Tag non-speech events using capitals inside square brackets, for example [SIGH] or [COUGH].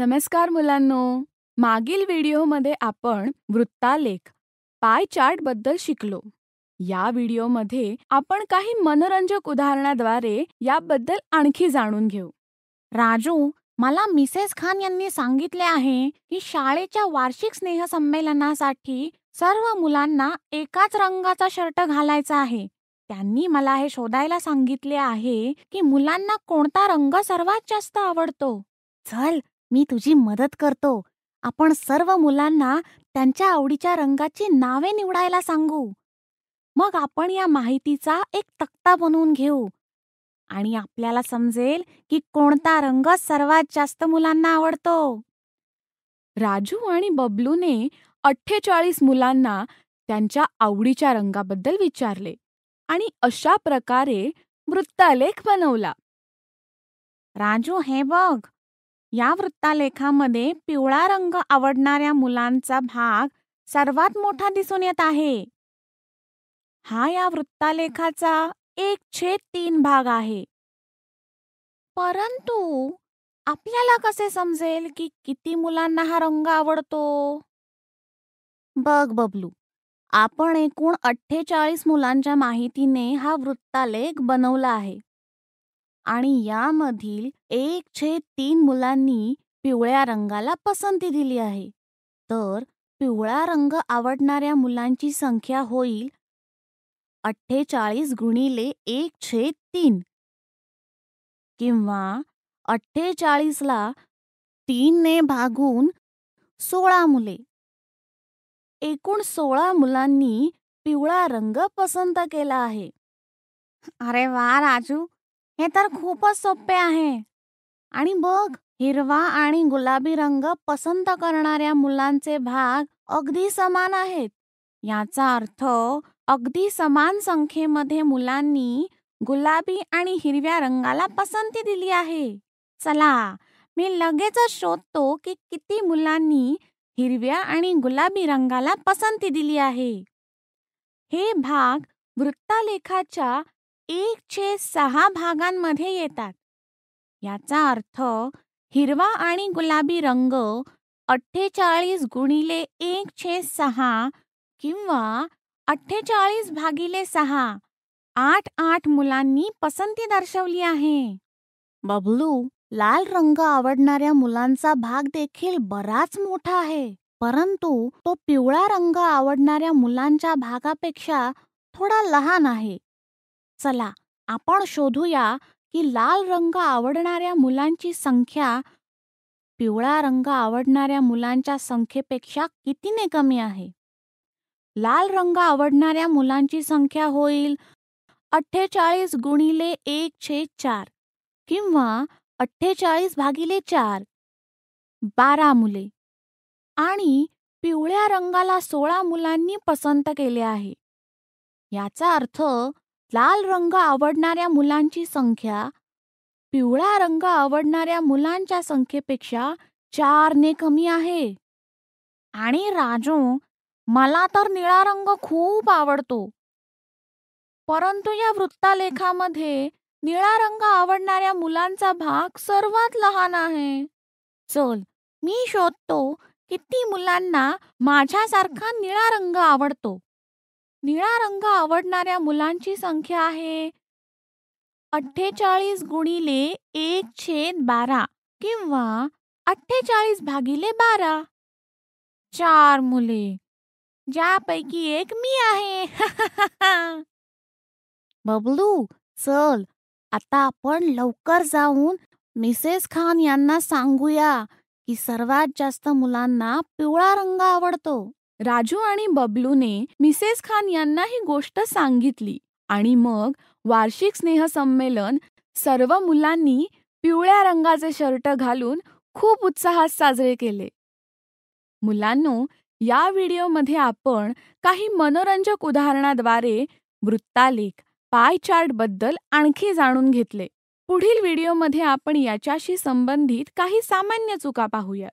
नमस्कार मुलांनो मागील व्हिडिओमध्ये आपण वृत्तालेख पाय चार्टबद्दल शिकलो या व्हिडिओमध्ये आपण काही मनोरंजक उदाहरणाद्वारे याबद्दल आणखी जाणून घेऊ राजू मला मिसेस खान यांनी सांगितले आहे की शाळेच्या वार्षिक स्नेहसंमेलनासाठी सर्व मुलांना एकाच रंगाचा शर्ट घालायचा आहे त्यांनी मला हे शोधायला सांगितले आहे की मुलांना कोणता रंग सर्वात जास्त आवडतो चल मी तुझी मदत करतो आपण सर्व मुलांना त्यांच्या आवडीच्या रंगाची नावे निवडायला सांगू मग आपण या माहितीचा एक तक्ता बनवून घेऊ आणि आपल्याला समजेल की कोणता रंग सर्वात जास्त मुलांना आवडतो राजू आणि बबलूने अठ्ठेचाळीस मुलांना त्यांच्या आवडीच्या रंगाबद्दल विचारले आणि अशा प्रकारे वृत्तालेख बनवला राजू हे बघ या वृत्तालेखामध्ये पिवळा रंग आवडणाऱ्या मुलांचा भाग सर्वात मोठा दिसून येत आहे हा या वृत्तालेखाचा एक छेद तीन भाग आहे परंतु आपल्याला कसे समजेल की किती मुलांना हा रंग आवडतो बघ बबलू आपण एकूण अठ्ठेचाळीस मुलांच्या माहितीने हा वृत्तालेख बनवला आहे आणि यामधील एक छेद तीन मुलांनी पिवळ्या रंगाला पसंती दिली आहे तर पिवळा रंग आवडणाऱ्या मुलांची संख्या होईल अठ्ठेचाळीस गुणिले एक छेद तीन किंवा अठ्ठेचाळीसला तीनने भागून सोळा मुले एकूण सोळा मुलांनी पिवळा रंग पसंत केला आहे अरे वा राजू हे तर खूपच सोपे आहे आणि बघ हिरवा आणि गुलाबी रंग पसंत करणाऱ्या मुलांचे भाग अगदी समान आहेत याचा अर्थ अगदी समान संख्येमध्ये मुलांनी गुलाबी आणि हिरव्या रंगाला पसंती दिली आहे चला मी लगेचच शोधतो की किती मुलांनी हिरव्या आणि गुलाबी रंगाला पसंती दिली आहे हे भाग वृत्तालेखाच्या एक छे सहा भागांमध्ये येतात याचा अर्थ हिरवा आणि गुलाबी रंग अठ्ठेचाळीस गुणिले एक छे सहा किंवा अठ्ठेचाळीस भागिले सहा आठ आठ मुलांनी पसंती दर्शवली आहे बबलू लाल रंग आवडणाऱ्या मुलांचा भाग देखील बराच मोठा आहे परंतु तो पिवळा रंग आवडणाऱ्या मुलांच्या भागापेक्षा थोडा लहान आहे चला आपण शोधूया की लाल रंग आवडणाऱ्या मुलांची संख्या पिवळा रंग आवडणाऱ्या मुलांच्या संख्येपेक्षा कितीने कमी आहे लाल रंग आवडणाऱ्या मुलांची संख्या होईल अठ्ठेचाळीस गुणिले एक छे चार किंवा अठ्ठेचाळीस भागिले चार बारा मुले आणि पिवळ्या रंगाला सोळा मुलांनी पसंत केले आहे याचा अर्थ लाल रंग आवडणाऱ्या मुलांची संख्या पिवळा रंग आवडणाऱ्या मुलांच्या संख्येपेक्षा चारने कमी आहे आणि राजू मला तर निळा रंग खूप आवडतो परंतु या वृत्तालेखामध्ये निळा रंग आवडणाऱ्या मुलांचा भाग सर्वात लहान आहे चल मी शोधतो किती मुलांना माझ्यासारखा निळा रंग आवडतो निळा रंग आवडणाऱ्या मुलांची संख्या आहे अठ्ठेचाळीस गुणिले एक छेद बारा किंवा अठ्ठेचाळीस भागिले बारा चार मुले ज्यापैकी एक मी आहे [LAUGHS] बबलू चल आता आपण लवकर जाऊन मिसेस खान यांना सांगूया की सर्वात जास्त मुलांना पिवळा रंग आवडतो राजू आणि बबलूने मिसेस खान यांना ही गोष्ट सांगितली आणि मग वार्षिक स्नेहसंमेलन सर्व मुलांनी पिवळ्या रंगाचे शर्ट घालून खूप उत्साहात साजरे केले मुलांनो या व्हिडिओमध्ये आपण काही मनोरंजक उदाहरणाद्वारे वृत्तालेख पाय बद्दल आणखी जाणून घेतले पुढील व्हिडिओमध्ये आपण याच्याशी संबंधित काही सामान्य चुका पाहूया